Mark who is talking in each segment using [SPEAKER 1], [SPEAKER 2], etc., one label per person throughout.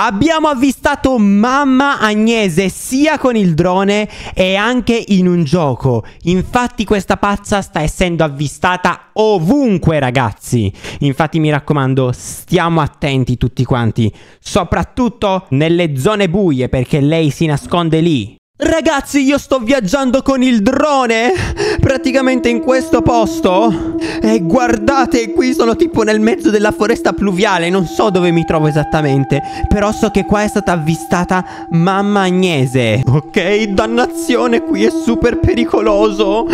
[SPEAKER 1] Abbiamo avvistato mamma Agnese sia con il drone e anche in un gioco. Infatti questa pazza sta essendo avvistata ovunque ragazzi. Infatti mi raccomando stiamo attenti tutti quanti. Soprattutto nelle zone buie perché lei si nasconde lì. Ragazzi io sto viaggiando con il drone Praticamente in questo posto E guardate qui sono tipo nel mezzo della foresta pluviale Non so dove mi trovo esattamente Però so che qua è stata avvistata mamma Agnese Ok dannazione qui è super pericoloso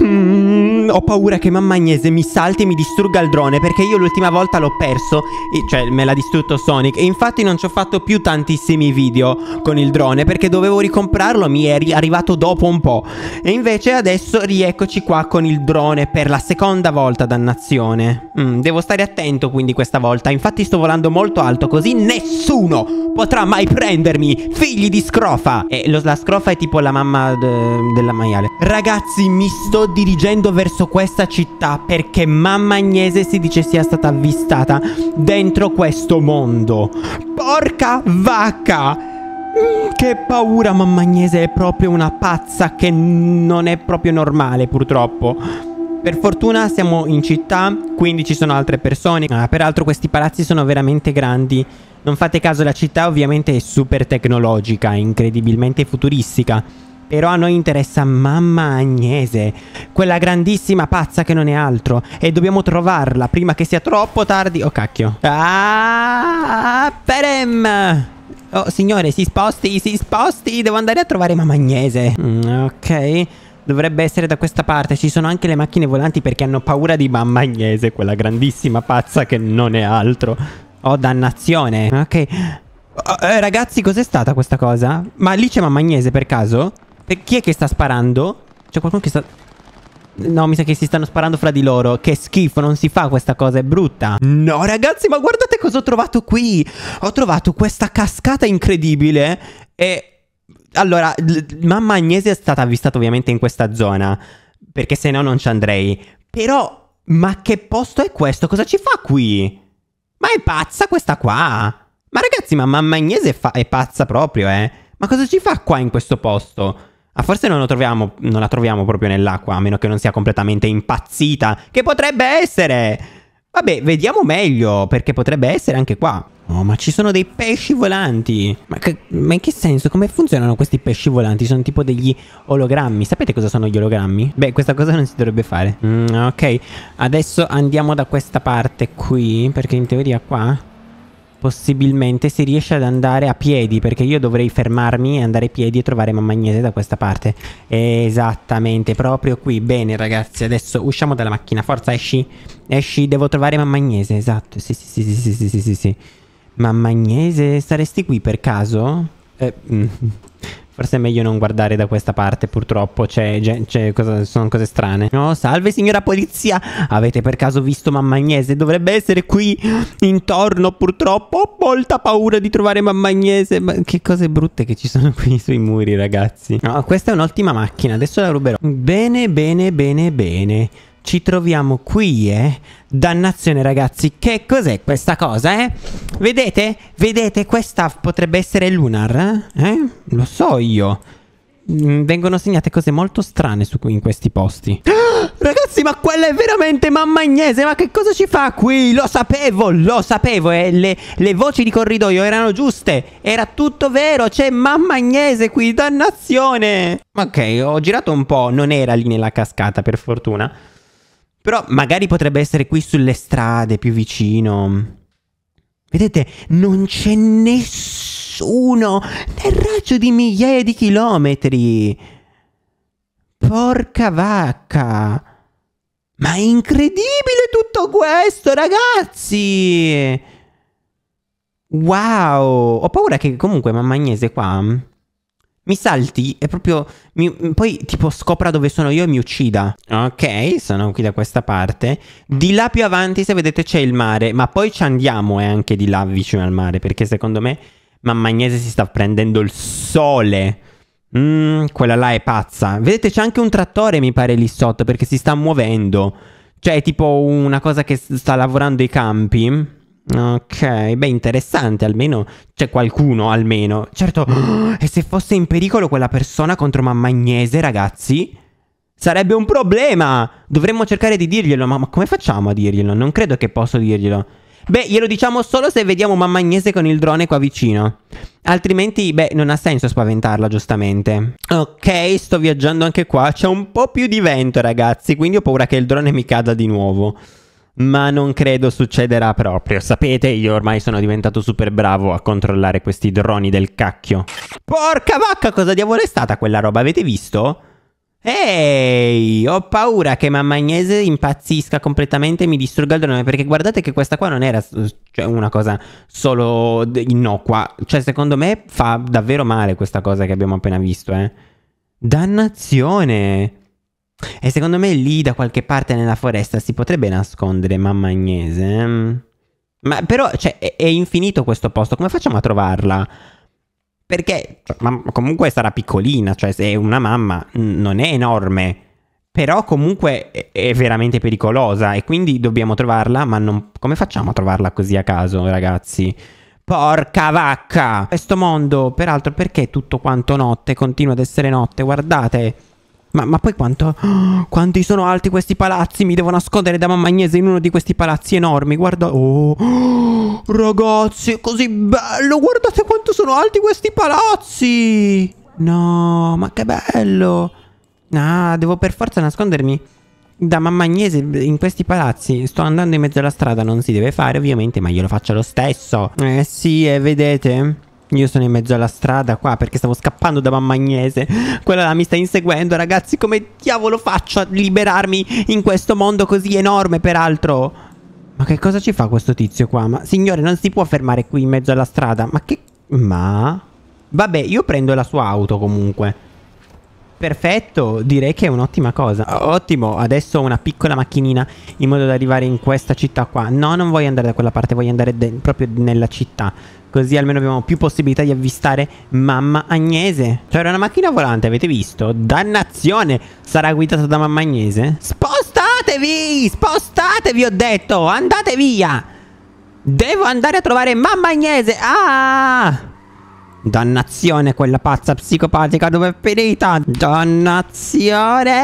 [SPEAKER 1] Mmm Mm, ho paura che mamma Agnese mi salti e mi distrugga il drone perché io l'ultima volta l'ho perso, e, cioè me l'ha distrutto Sonic e infatti non ci ho fatto più tantissimi video con il drone perché dovevo ricomprarlo, mi è arrivato dopo un po'. E invece adesso rieccoci qua con il drone per la seconda volta dannazione. Mm, devo stare attento quindi questa volta, infatti sto volando molto alto così nessuno potrà mai prendermi, figli di scrofa. E lo, la scrofa è tipo la mamma de, della maiale. Ragazzi mi sto dirigendo verso verso questa città perché mamma Agnese si dice sia stata avvistata dentro questo mondo. Porca vacca! Mm, che paura, mamma Agnese è proprio una pazza che non è proprio normale purtroppo. Per fortuna siamo in città, quindi ci sono altre persone. Ah, peraltro questi palazzi sono veramente grandi. Non fate caso, la città ovviamente è super tecnologica, incredibilmente futuristica. Però a noi interessa mamma Agnese, quella grandissima pazza che non è altro. E dobbiamo trovarla prima che sia troppo tardi. Oh cacchio. Ah, perem! Oh signore, si sposti, si sposti. Devo andare a trovare mamma Agnese. Mm, ok. Dovrebbe essere da questa parte. Ci sono anche le macchine volanti perché hanno paura di mamma Agnese, quella grandissima pazza che non è altro. Oh dannazione. Ok. Oh, eh, ragazzi, cos'è stata questa cosa? Ma lì c'è mamma Agnese per caso? E chi è che sta sparando? C'è qualcuno che sta... No, mi sa che si stanno sparando fra di loro. Che schifo, non si fa questa cosa, è brutta. No, ragazzi, ma guardate cosa ho trovato qui. Ho trovato questa cascata incredibile. E... Allora, mamma Agnese è stata avvistata ovviamente in questa zona. Perché se no non ci andrei. Però... Ma che posto è questo? Cosa ci fa qui? Ma è pazza questa qua? Ma ragazzi, ma mamma Agnese è, è pazza proprio, eh? Ma cosa ci fa qua in questo posto? Ah, forse non, troviamo, non la troviamo proprio nell'acqua, a meno che non sia completamente impazzita, che potrebbe essere! Vabbè, vediamo meglio, perché potrebbe essere anche qua. Oh, ma ci sono dei pesci volanti. Ma, che, ma, in che senso? Come funzionano questi pesci volanti? Sono tipo degli ologrammi. Sapete cosa sono gli ologrammi? Beh, questa cosa non si dovrebbe fare. Mm, ok, adesso andiamo da questa parte qui, perché in teoria qua possibilmente si riesce ad andare a piedi perché io dovrei fermarmi e andare a piedi e trovare mamma Agnese da questa parte esattamente proprio qui bene ragazzi adesso usciamo dalla macchina forza esci esci devo trovare mamma Agnese esatto sì sì sì sì sì sì sì, sì, mamma Agnese saresti qui per caso? Eh, mm. Forse è meglio non guardare da questa parte, purtroppo. C'è, c'è cosa, sono cose strane. No, salve signora polizia. Avete per caso visto Mamma Agnese? Dovrebbe essere qui intorno, purtroppo. Ho molta paura di trovare Mamma Agnese. Ma che cose brutte che ci sono qui sui muri, ragazzi. No, questa è un'ottima macchina. Adesso la ruberò. Bene, bene, bene, bene. Ci troviamo qui, eh? Dannazione ragazzi, che cos'è questa cosa, eh? Vedete? Vedete? Questa potrebbe essere Lunar, eh? eh? Lo so io. Mm, vengono segnate cose molto strane su, in questi posti. Ragazzi, ma quella è veramente mamma Agnese, ma che cosa ci fa qui? Lo sapevo, lo sapevo, eh, le, le, voci di corridoio erano giuste, era tutto vero, c'è mamma Agnese qui, dannazione! Ok, ho girato un po', non era lì nella cascata per fortuna. Però magari potrebbe essere qui sulle strade più vicino. Vedete, non c'è nessuno nel raggio di migliaia di chilometri. Porca vacca. Ma è incredibile tutto questo, ragazzi! Wow! Ho paura che comunque Mamma Agnese qua mi salti e proprio mi, poi tipo scopra dove sono io e mi uccida. Ok, sono qui da questa parte. Di là più avanti se vedete c'è il mare, ma poi ci andiamo eh, anche di là vicino al mare perché secondo me Agnese si sta prendendo il sole. Mm, quella là è pazza. Vedete c'è anche un trattore mi pare lì sotto perché si sta muovendo. Cioè è tipo una cosa che sta lavorando i campi. Ok, beh interessante, almeno c'è qualcuno, almeno. Certo, e se fosse in pericolo quella persona contro mamma Agnese, ragazzi? Sarebbe un problema! Dovremmo cercare di dirglielo, ma, ma come facciamo a dirglielo? Non credo che posso dirglielo. Beh, glielo diciamo solo se vediamo mamma Agnese con il drone qua vicino. Altrimenti, beh, non ha senso spaventarla, giustamente. Ok, sto viaggiando anche qua, c'è un po' più di vento, ragazzi, quindi ho paura che il drone mi cada di nuovo ma non credo succederà proprio. Sapete, io ormai sono diventato super bravo a controllare questi droni del cacchio. Porca vacca, cosa diavolo è stata quella roba? Avete visto? Ehi, ho paura che mamma Agnese impazzisca completamente e mi distrugga il drone perché guardate che questa qua non era cioè, una cosa solo innocua, cioè secondo me fa davvero male questa cosa che abbiamo appena visto, eh. Dannazione! E secondo me lì da qualche parte nella foresta si potrebbe nascondere mamma Agnese. Ehm. Ma però cioè, è, è infinito questo posto, come facciamo a trovarla? Perché cioè, comunque sarà piccolina, cioè se è una mamma non è enorme, però comunque è, è veramente pericolosa e quindi dobbiamo trovarla, ma non, come facciamo a trovarla così a caso ragazzi? Porca vacca! Questo mondo, peraltro, perché tutto quanto notte continua ad essere notte? Guardate! Ma, ma, poi quanto. Oh, quanti sono alti questi palazzi? Mi devo nascondere da mamma Agnese in uno di questi palazzi enormi. Guarda. Oh, oh, ragazzi, è così bello. Guardate quanto sono alti questi palazzi. No, ma che bello. Ah, devo per forza nascondermi da mamma Agnese in questi palazzi. Sto andando in mezzo alla strada. Non si deve fare, ovviamente, ma io lo faccio lo stesso. Eh sì, eh, vedete. Io sono in mezzo alla strada qua perché stavo scappando da mamma Agnese. Quella là mi sta inseguendo, ragazzi. Come diavolo faccio a liberarmi in questo mondo così enorme, peraltro? Ma che cosa ci fa questo tizio qua? Ma signore, non si può fermare qui in mezzo alla strada. Ma che... Ma... Vabbè, io prendo la sua auto comunque perfetto, direi che è un'ottima cosa. Ottimo, adesso ho una piccola macchinina in modo da arrivare in questa città qua. No, non voglio andare da quella parte, voglio andare proprio nella città. Così almeno abbiamo più possibilità di avvistare mamma Agnese. Cioè era una macchina volante, avete visto? Dannazione! Sarà guidata da mamma Agnese? Spostatevi! Spostatevi, ho detto! Andate via! Devo andare a trovare mamma Agnese! Ah! Dannazione quella pazza psicopatica dove è finita Dannazione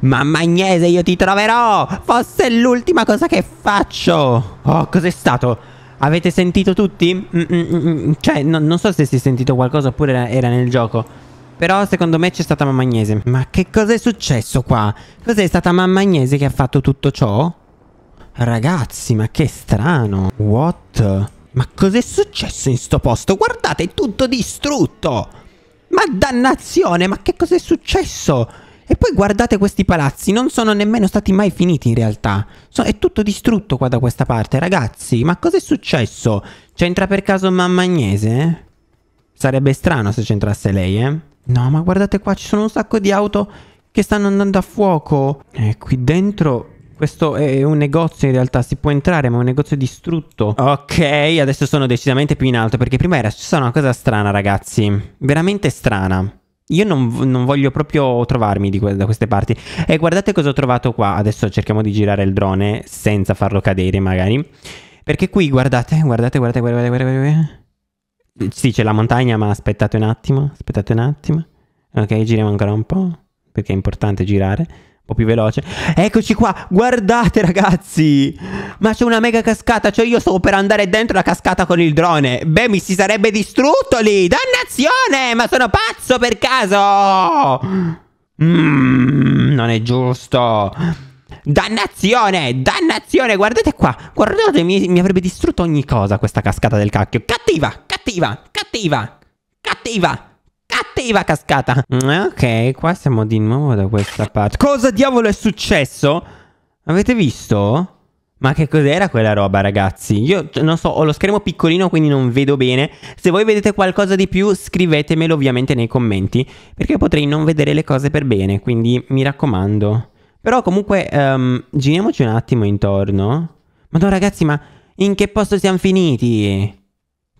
[SPEAKER 1] Mamma Agnese io ti troverò Fosse l'ultima cosa che faccio Oh cos'è stato? Avete sentito tutti? Mm, mm -mm -mm. Cioè no, non so se si è sentito qualcosa oppure era, nel gioco però secondo me c'è stata Mamma Agnese Ma che cos'è successo qua? Cos'è stata Mamma Agnese che ha fatto tutto ciò? Ragazzi ma che strano What? What? Ma cos'è successo in sto posto? Guardate, è tutto distrutto! Ma dannazione, ma che cos'è successo? E poi guardate questi palazzi, non sono nemmeno stati mai finiti in realtà. So, è tutto distrutto qua da questa parte, ragazzi. Ma cos'è successo? C'entra per caso Agnese? Sarebbe strano se c'entrasse lei, eh? No, ma guardate qua, ci sono un sacco di auto che stanno andando a fuoco. E qui dentro questo è un negozio in realtà, si può entrare, ma è un negozio distrutto. Ok, adesso sono decisamente più in alto perché prima era successa una cosa strana, ragazzi. Veramente strana. Io non, non, voglio proprio trovarmi que da queste parti. E guardate cosa ho trovato qua. Adesso cerchiamo di girare il drone senza farlo cadere, magari. Perché qui, guardate, guardate, guardate, guardate, guardate. guardate. Sì, c'è la montagna, ma aspettate un attimo, aspettate un attimo. Ok, giriamo ancora un po', perché è importante girare po' più veloce. Eccoci qua, guardate ragazzi! Ma c'è una mega cascata, cioè io stavo per andare dentro la cascata con il drone. Beh, mi si sarebbe distrutto lì! Dannazione! Ma sono pazzo per caso! Mmm, non è giusto. Dannazione, dannazione, guardate qua, guardate, mi, mi avrebbe distrutto ogni cosa questa cascata del cacchio. Cattiva, cattiva, cattiva, cattiva. Attiva cascata. Mm, ok, qua siamo di nuovo da questa parte. Cosa diavolo è successo? Avete visto? Ma che cos'era quella roba ragazzi? Io non so, ho lo schermo piccolino quindi non vedo bene. Se voi vedete qualcosa di più scrivetemelo ovviamente nei commenti. Perché potrei non vedere le cose per bene, quindi mi raccomando. Però comunque, um, giriamoci un attimo intorno. Madonna ragazzi, ma in che posto siamo finiti?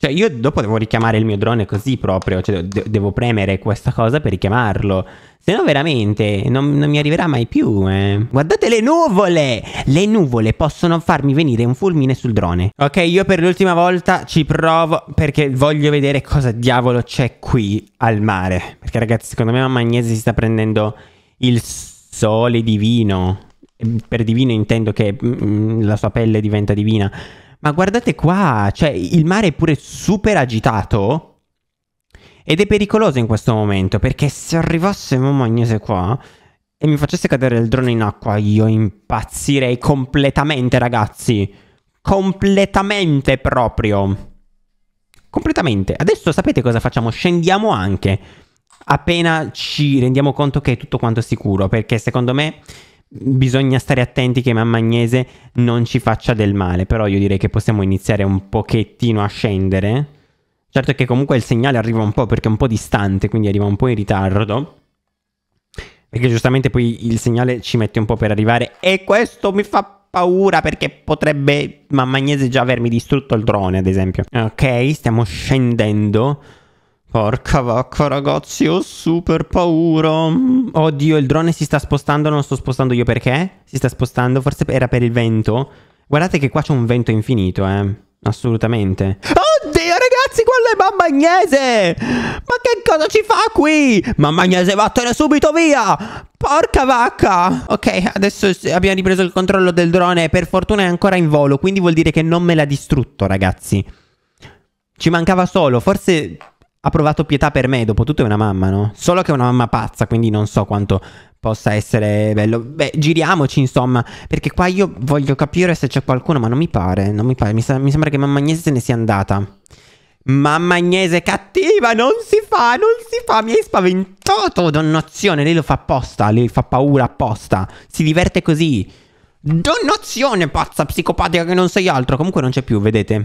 [SPEAKER 1] Cioè, io dopo devo richiamare il mio drone così proprio, cioè de- devo premere questa cosa per richiamarlo. Se no veramente non, non mi arriverà mai più, eh. Guardate le nuvole! Le nuvole possono farmi venire un fulmine sul drone. Ok, io per l'ultima volta ci provo perché voglio vedere cosa diavolo c'è qui al mare. Perché ragazzi, secondo me Magnesi si sta prendendo il sole divino. Per divino intendo che mm, mm, la sua pelle diventa divina ma guardate qua, cioè il mare è pure super agitato. Ed è pericoloso in questo momento, perché se arrivasse Mamma Agnese qua e mi facesse cadere il drone in acqua, io impazzirei completamente, ragazzi. Completamente proprio. Completamente. Adesso sapete cosa facciamo? Scendiamo anche. Appena ci rendiamo conto che è tutto quanto sicuro, perché secondo me bisogna stare attenti che Mammagnese non ci faccia del male, però io direi che possiamo iniziare un pochettino a scendere. Certo che comunque il segnale arriva un po' perché è un po' distante, quindi arriva un po' in ritardo. Perché giustamente poi il segnale ci mette un po' per arrivare e questo mi fa paura perché potrebbe Mammagnese già avermi distrutto il drone, ad esempio. Ok, stiamo scendendo. Porca vacca ragazzi, ho super paura. Oddio, il drone si sta spostando, non lo sto spostando io perché? Si sta spostando, forse era per il vento. Guardate che qua c'è un vento infinito, eh. Assolutamente. Oddio ragazzi, quella è mamma Agnese! Ma che cosa ci fa qui? Mamma Agnese, vattene subito via! Porca vacca! Ok, adesso abbiamo ripreso il controllo del drone. Per fortuna è ancora in volo, quindi vuol dire che non me l'ha distrutto, ragazzi. Ci mancava solo, forse ha provato pietà per me, dopotutto è una mamma, no? Solo che è una mamma pazza, quindi non so quanto possa essere bello. Beh, giriamoci, insomma, perché qua io voglio capire se c'è qualcuno, ma non mi pare, non mi pare, mi, sa- mi sembra che mamma Agnese se ne sia andata. Mamma Agnese cattiva, non si fa, non si fa, mi hai spaventato, donnozione, lei lo fa apposta, lei fa paura apposta, si diverte così. Donnozione, pazza psicopatica che non sei altro, comunque non c'è più, vedete?